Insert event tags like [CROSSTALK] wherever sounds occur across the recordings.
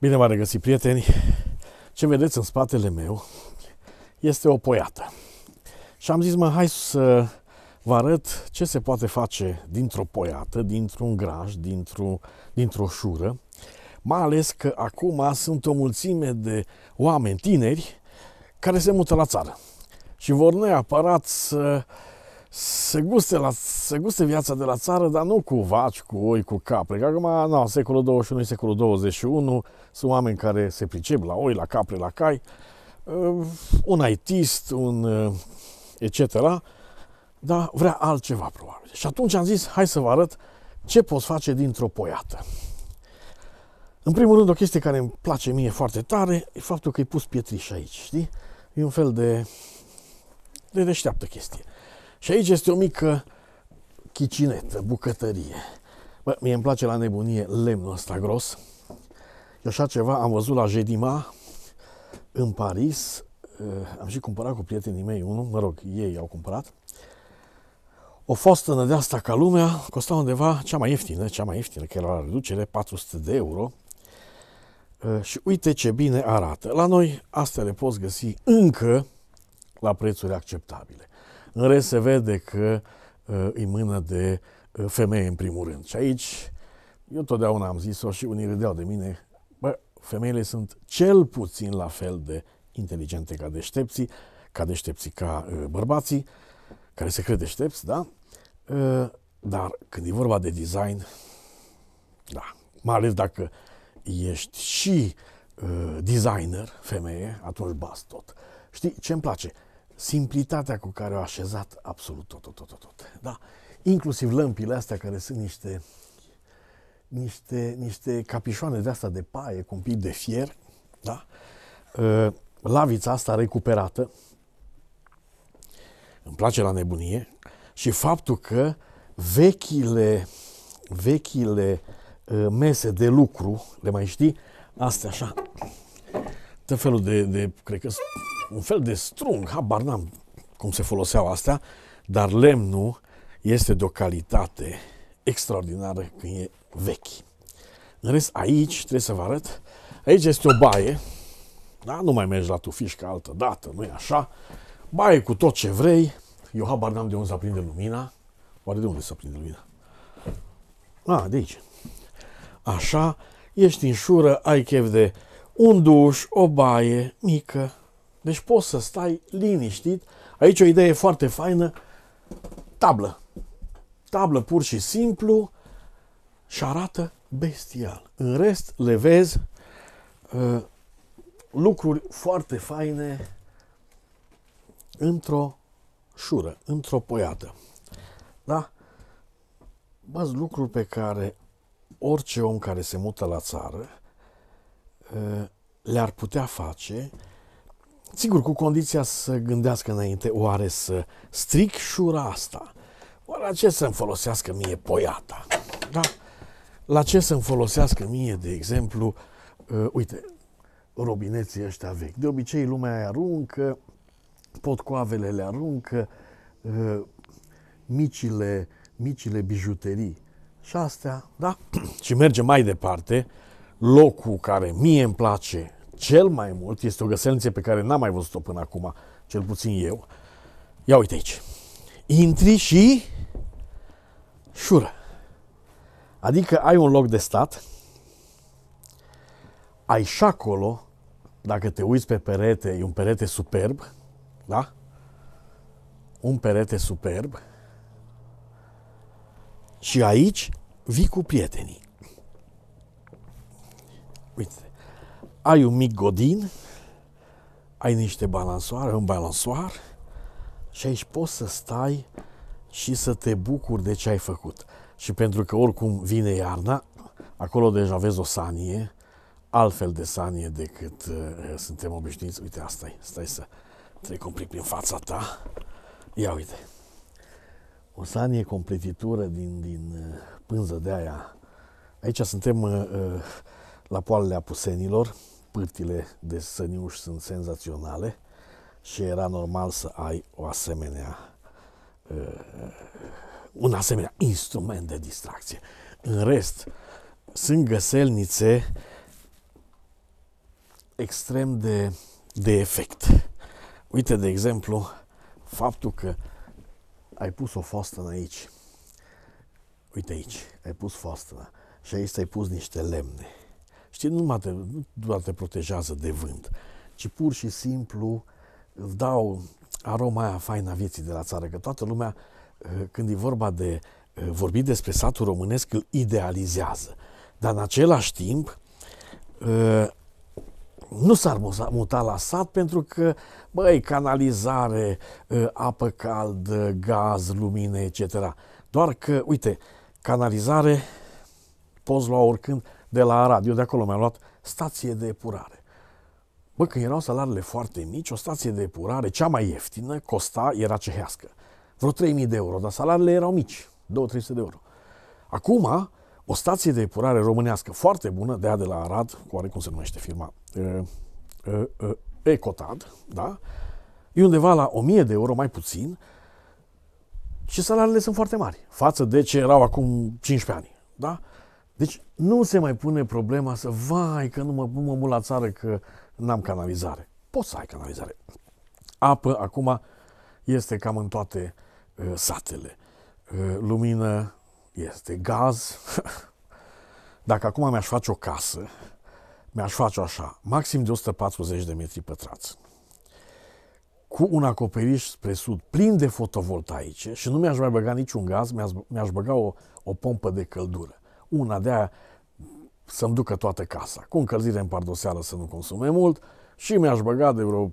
Bine v-am regăsit, prieteni! Ce vedeți în spatele meu este o poiată. Și am zis, mă, hai să vă arăt ce se poate face dintr-o poiată, dintr-un graj, dintr-o, dintr-o șură, mai ales că acum sunt o mulțime de oameni tineri care se mută la țară și vor neapărat să se guste, la, se guste viața de la țară, dar nu cu vaci, cu oi, cu capre. Că acum, na, secolul 21, secolul 21, sunt oameni care se pricep la oi, la capre, la cai, uh, un aitist, un uh, etc. Dar vrea altceva, probabil. Și atunci am zis, hai să vă arăt ce poți face dintr-o poiată. În primul rând, o chestie care îmi place mie foarte tare e faptul că e pus pietriș aici, știi? E un fel de, de deșteaptă chestie. Și aici este o mică chicinetă, bucătărie. Bă, mie îmi place la nebunie lemnul ăsta gros. Eu așa ceva am văzut la Jedima, în Paris. Eh, am și cumpărat cu prietenii mei unul, mă rog, ei au cumpărat. O fostă asta ca lumea costa undeva cea mai ieftină, cea mai ieftină, că era la reducere, 400 de euro. Eh, și uite ce bine arată. La noi astea le poți găsi încă la prețuri acceptabile. În rest se vede că uh, îi mână de uh, femeie în primul rând. Și aici, eu totdeauna am zis-o și unii râdeau de mine, bă, femeile sunt cel puțin la fel de inteligente ca deștepții, ca deștepții ca uh, bărbații, care se cred deștepți, da? Uh, dar când e vorba de design, da, mai ales dacă ești și uh, designer, femeie, atunci bas tot. Știi, ce îmi place? simplitatea cu care au așezat absolut tot, tot, tot, tot. tot. Da? Inclusiv lămpile astea care sunt niște, niște, niște capișoane de asta de paie cu un pic de fier, da? Ă, lavița asta recuperată, îmi place la nebunie, și faptul că vechile, vechile ă, mese de lucru, le mai știi, astea așa, tot felul de, de cred că un fel de strung, habar n-am cum se foloseau astea, dar lemnul este de o calitate extraordinară când e vechi. În rest, aici trebuie să vă arăt, aici este o baie, da? nu mai mergi la tufiș ca altă dată, nu e așa, baie cu tot ce vrei, eu habar n-am de unde să aprinde lumina, oare de unde să aprinde lumina? A, de aici. Așa, ești în șură, ai chef de un duș, o baie mică, deci poți să stai liniștit. Aici o idee foarte faină. Tablă. Tablă pur și simplu și arată bestial. În rest le vezi uh, lucruri foarte faine într-o șură, într-o poiată. Da? Bă, lucruri pe care orice om care se mută la țară uh, le-ar putea face Sigur, cu condiția să gândească înainte, oare să stric șura asta? Oare la ce să-mi folosească mie poiata? Da? La ce să-mi folosească mie, de exemplu, uh, uite, robineții ăștia vechi. De obicei lumea îi aruncă, potcoavele le aruncă, uh, micile, micile bijuterii. Și astea, da? [CLEARS THROAT] Și merge mai departe, locul care mie îmi place cel mai mult este o găselniță pe care n-am mai văzut-o până acum, cel puțin eu. Ia uite aici. Intri și șură. Adică ai un loc de stat, ai și acolo, dacă te uiți pe perete, e un perete superb, da? Un perete superb. Și aici vii cu prietenii. Uite ai un mic godin, ai niște balansoare, un balansoar și aici poți să stai și să te bucuri de ce ai făcut. Și pentru că oricum vine iarna, acolo deja vezi o sanie, altfel de sanie decât uh, suntem obișnuiți. Uite, asta e, stai să trec un pic prin fața ta. Ia uite, o sanie completitură din, din uh, pânză de aia. Aici suntem uh, uh, la poalele apusenilor, pârtile de săniuș sunt senzaționale și era normal să ai o asemenea uh, un asemenea instrument de distracție. În rest, sunt găselnițe extrem de, de efect. Uite, de exemplu, faptul că ai pus o fostănă aici. Uite aici, ai pus fostă și aici ai pus niște lemne. Știi, nu, mă te, nu doar te protejează de vânt, ci pur și simplu îți dau aroma aia a vieții de la țară, că toată lumea, eh, când e vorba de eh, vorbi despre satul românesc, îl idealizează. Dar în același timp, eh, nu s-ar muta la sat pentru că, băi, canalizare, apă caldă, gaz, lumină, etc. Doar că, uite, canalizare poți lua oricând, de la Arad. Eu de acolo mi-am luat stație de epurare. Bă, că erau salariile foarte mici, o stație de epurare, cea mai ieftină, costa, era cehească. Vreo 3.000 de euro, dar salariile erau mici, 2-300 de euro. Acum, o stație de epurare românească foarte bună, de de la Arad, cu cum se numește firma, e, e, e, Ecotad, da? E undeva la 1000 de euro, mai puțin, și salariile sunt foarte mari față de ce erau acum 15 ani, da? Deci nu se mai pune problema să, vai, că nu mă, mă mult la țară, că n-am canalizare. Poți să ai canalizare. Apă, acum, este cam în toate uh, satele. Uh, lumină este gaz. [LAUGHS] Dacă acum mi-aș face o casă, mi-aș face așa, maxim de 140 de metri pătrați, cu un acoperiș spre sud plin de fotovoltaice și nu mi-aș mai băga niciun gaz, mi-aș, mi-aș băga o, o pompă de căldură una de aia să-mi ducă toată casa, cu încălzire în pardoseală să nu consume mult și mi-aș băga de vreo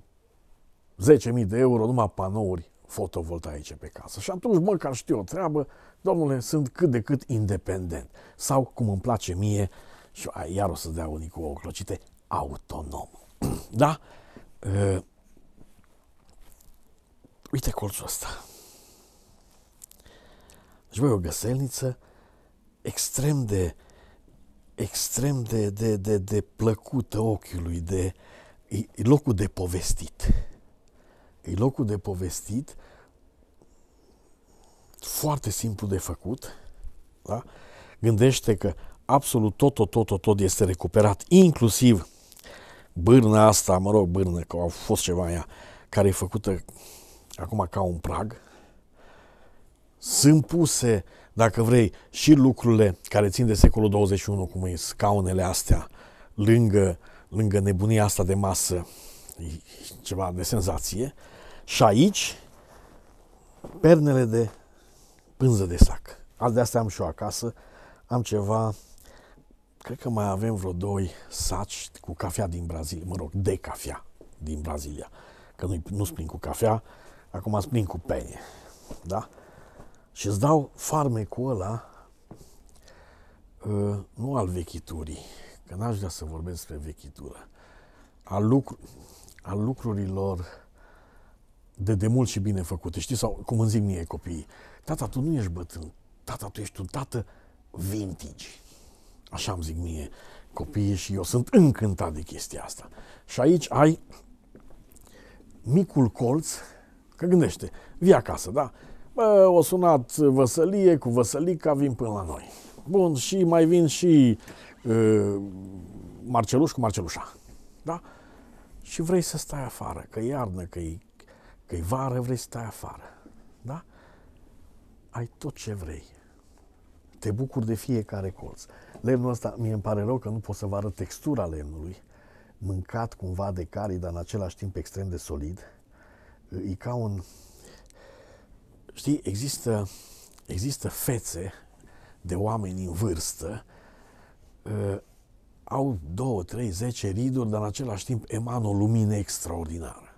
10.000 de euro numai panouri fotovoltaice pe casă. Și atunci măcar știu o treabă, domnule, sunt cât de cât independent. Sau, cum îmi place mie, și iar o să dea unii cu o clocite, autonom. [CLEARS THROAT] da? Uh, uite colțul ăsta. Deci voi o găselniță extrem de extrem de, de, de, de plăcută ochiului, de, e, e locul de povestit. E locul de povestit foarte simplu de făcut. Da? Gândește că absolut tot, tot, tot, tot, tot este recuperat, inclusiv bârna asta, mă rog, bârnă, că au fost ceva aia, care e făcută acum ca un prag, sunt puse dacă vrei, și lucrurile care țin de secolul 21, cum e scaunele astea, lângă, lângă nebunia asta de masă, e ceva de senzație. Și aici, pernele de pânză de sac. De astea am și eu acasă. Am ceva, cred că mai avem vreo doi saci cu cafea din Brazilia, mă rog, de cafea din Brazilia. Că nu, nu-s plin cu cafea, acum sunt plin cu penie, Da? și îți dau farmecul ăla, uh, nu al vechiturii, că n-aș vrea să vorbesc despre vechitură, al, lucru, al lucrurilor de demult și bine făcute. Știi, sau cum îmi zic mie copiii, tata, tu nu ești bătrân, tata, tu ești un tată vintage. Așa îmi zic mie copiii și eu sunt încântat de chestia asta. Și aici ai micul colț, că gândește, vii acasă, da? Bă, o sunat Văsălie cu Văsălica, vin până la noi. Bun, și mai vin și uh, Marceluș cu Marcelușa. Da? Și vrei să stai afară, că e iarnă, că e, că e vară, vrei să stai afară. Da? Ai tot ce vrei. Te bucur de fiecare colț. Lemnul ăsta, mie îmi pare rău că nu pot să vă arăt textura lemnului, mâncat cumva de cari, dar în același timp extrem de solid. E ca un, Știi, există, există fețe de oameni în vârstă, uh, au două, trei, zece riduri, dar în același timp emană o lumină extraordinară.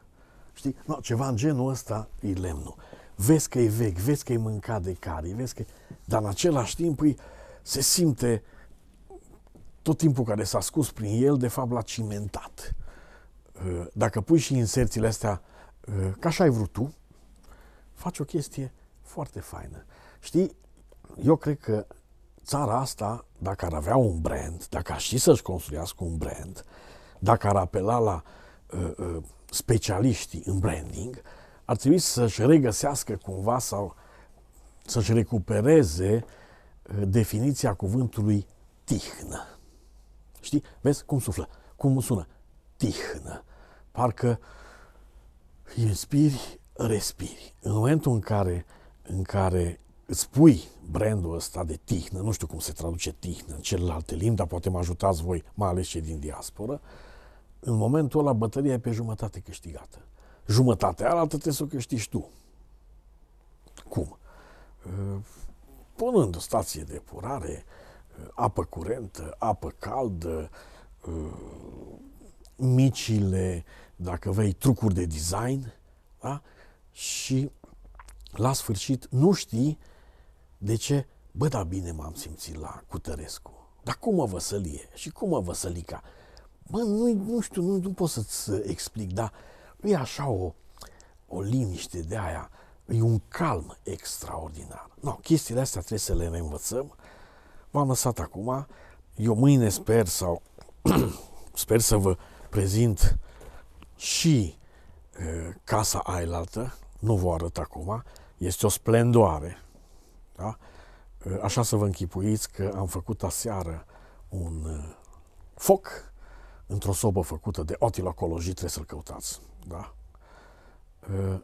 Știi? No, ceva în genul ăsta e lemnul. Vezi că e vechi, vezi că e mâncat de cari, vezi că... Dar în același timp îi, se simte tot timpul care s-a scus prin el, de fapt l-a cimentat. Uh, dacă pui și inserțiile astea uh, ca așa ai vrut tu, faci o chestie foarte faină. Știi, eu cred că țara asta, dacă ar avea un brand, dacă ar ști să-și construiască un brand, dacă ar apela la uh, uh, specialiștii în branding, ar trebui să-și regăsească cumva sau să-și recupereze uh, definiția cuvântului tihnă. Știi? Vezi cum suflă, cum sună? Tihnă. Parcă inspiri, respiri. În momentul în care, în care îți pui brandul ăsta de tihnă, nu știu cum se traduce tihnă în celelalte limbi, dar poate mă ajutați voi, mai ales cei din diasporă, în momentul ăla bătălia e pe jumătate câștigată. Jumătatea aia trebuie să o câștigi tu. Cum? Ă, punând o stație de purare ă, apă curentă, apă caldă, ă, micile, dacă vei trucuri de design, da? și la sfârșit nu știi de ce, bă, da bine m-am simțit la Cutărescu. Dar cum mă văsălie? Și cum mă văsălica? Bă, nu, nu știu, nu, nu pot să-ți explic, dar e așa o, o liniște de aia, e un calm extraordinar. No, chestiile astea trebuie să le învățăm. V-am lăsat acum, eu mâine sper sau [CLEARS THROAT] sper să vă prezint și e, casa ailaltă, nu vă arăt acum, este o splendoare. Da? Ă, așa să vă închipuiți că am făcut aseară un ă, foc într-o sobă făcută de Cologi, trebuie să-l căutați. Da? Ă,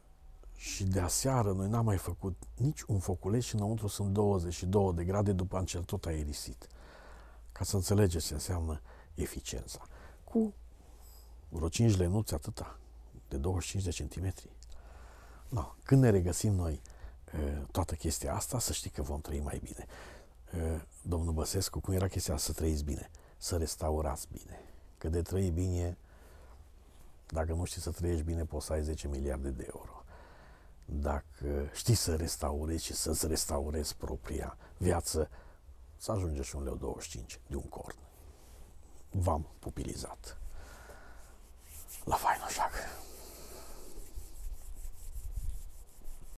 și de aseară noi n-am mai făcut nici un foculeț și înăuntru sunt 22 de grade după am tot aerisit. Ca să înțelegeți ce înseamnă eficiența. Cu vreo 5 lenuți atâta, de 25 de centimetri. No, când ne regăsim noi toată chestia asta, să știi că vom trăi mai bine. Domnul Băsescu, cum era chestia să trăiți bine? Să restaurați bine. Că de trăi bine, dacă nu știi să trăiești bine, poți să ai 10 miliarde de euro. Dacă știi să restaurezi și să-ți restaurezi propria viață, să ajunge și un leu 25 de un corn. V-am pupilizat. La faină șacă!